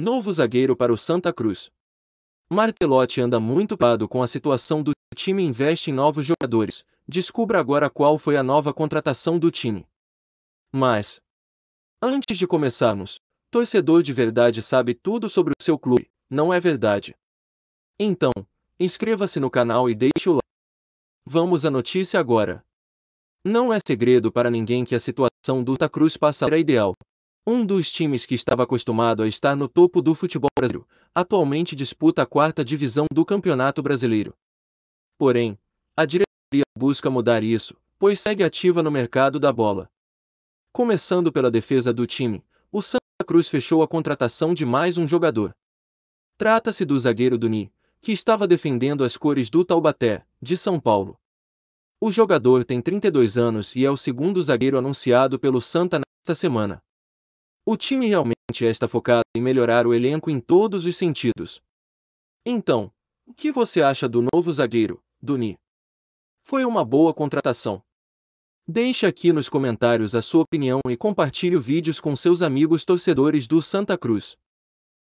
Novo zagueiro para o Santa Cruz. Martelotti anda muito pado com a situação do time investe em novos jogadores. Descubra agora qual foi a nova contratação do time. Mas, antes de começarmos, torcedor de verdade sabe tudo sobre o seu clube, não é verdade? Então, inscreva-se no canal e deixe o like. Vamos à notícia agora. Não é segredo para ninguém que a situação do Santa Cruz passará ideal, um dos times que estava acostumado a estar no topo do futebol brasileiro, atualmente disputa a quarta divisão do Campeonato Brasileiro. Porém, a diretoria busca mudar isso, pois segue ativa no mercado da bola. Começando pela defesa do time, o Santa Cruz fechou a contratação de mais um jogador. Trata-se do zagueiro Duni, que estava defendendo as cores do Taubaté, de São Paulo. O jogador tem 32 anos e é o segundo zagueiro anunciado pelo Santa nesta semana. O time realmente está focado em melhorar o elenco em todos os sentidos. Então, o que você acha do novo zagueiro, Duni? Foi uma boa contratação. Deixe aqui nos comentários a sua opinião e compartilhe vídeos com seus amigos torcedores do Santa Cruz.